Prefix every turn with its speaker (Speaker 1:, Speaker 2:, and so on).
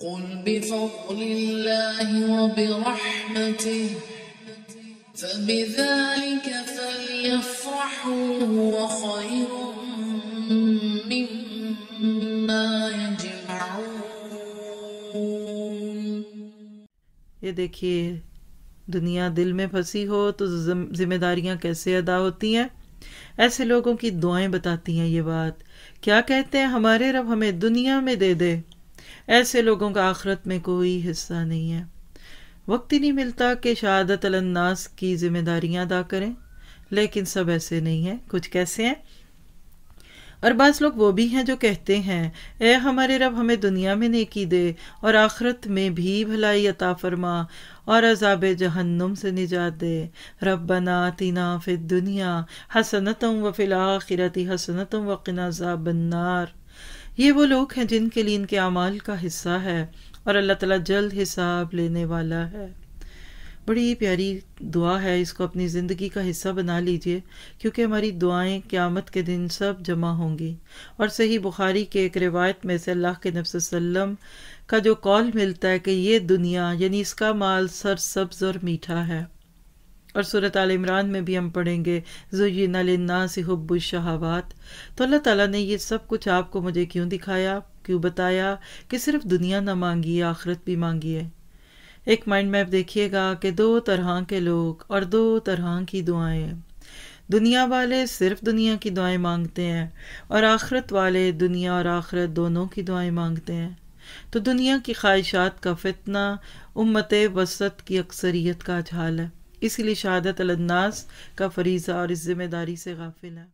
Speaker 1: قل بفضل الله وبرحمته فبذلك فليفرحوا هو خير مما يجمعون
Speaker 2: देखिए दुनिया दिल में फंसी हो तो जिम्मेदारियां कैसे अदा होती हैं ऐसे लोगों की दुआएं बताती हैं ये बात क्या कहते हैं हमारे रब हमें दुनिया में दे दे ऐसे लोगों का आखरत में कोई हिस्सा नहीं है वक्त ही नहीं मिलता कि शहादत अलन्नास की जिम्मेदारियां अदा करें लेकिन सब ऐसे नहीं है कुछ कैसे हैं और बस लोग वो भी हैं जो कहते हैं ए हमारे रब हमें दुनिया में नेकी दे और आखरत में भी भलाई अता फरमा और अजाब जहन्नुम से निजात दे रब बना तीना फिर दुनिया हसनतम व फिल आखिरती हसनतम वक़िना बन्नार ये वो लोग हैं जिनके लिए इनके अमाल का हिस्सा है और अल्लाह ताला जल्द हिसाब लेने वाला है बड़ी प्यारी दुआ है इसको अपनी ज़िंदगी का हिस्सा बना लीजिए क्योंकि हमारी दुआएं क़यामत के दिन सब जमा होंगी और सही बुखारी के एक रिवायत में से अल्लाह के नब्सम का जो कॉल मिलता है कि ये दुनिया यानी इसका माल सरसब्ज और मीठा है और सूरत आल इमरान में भी हम पढ़ेंगे जुयना लन्ना से हब्बुलशहावात तो अल्लाह ताला ने ये सब कुछ आपको मुझे क्यों दिखाया क्यों बताया कि सिर्फ दुनिया ना मांगी आखरत भी मांगी है एक माइंड मैप देखिएगा कि दो तरह के लोग और दो तरह की दुआएं दुनिया वाले सिर्फ दुनिया की दुआएं मांगते हैं और आखरत वाले दुनिया और आखरत दोनों की दुआएं मांगते हैं तो दुनिया की ख्वाहिशात का फितना उम्मत वसत की अक्सरियत का झाल है इसलिए शहादत अलन्नास का फरीज़ा और इस ज़िम्मेदारी से गाफिल है